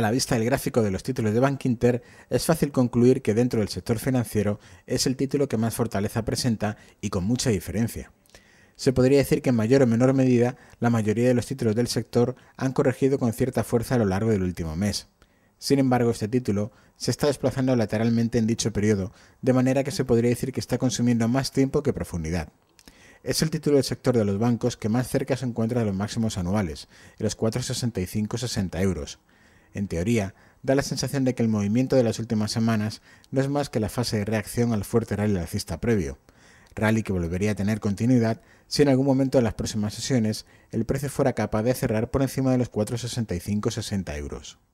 a la vista del gráfico de los títulos de Inter, es fácil concluir que dentro del sector financiero es el título que más fortaleza presenta y con mucha diferencia. Se podría decir que en mayor o menor medida la mayoría de los títulos del sector han corregido con cierta fuerza a lo largo del último mes. Sin embargo, este título se está desplazando lateralmente en dicho periodo, de manera que se podría decir que está consumiendo más tiempo que profundidad es el título del sector de los bancos que más cerca se encuentra de los máximos anuales, los 4,65-60 euros en teoría, da la sensación de que el movimiento de las últimas semanas no es más que la fase de reacción al fuerte rally alcista previo, rally que volvería a tener continuidad si en algún momento de las próximas sesiones el precio fuera capaz de cerrar por encima de los 4,65-60 euros.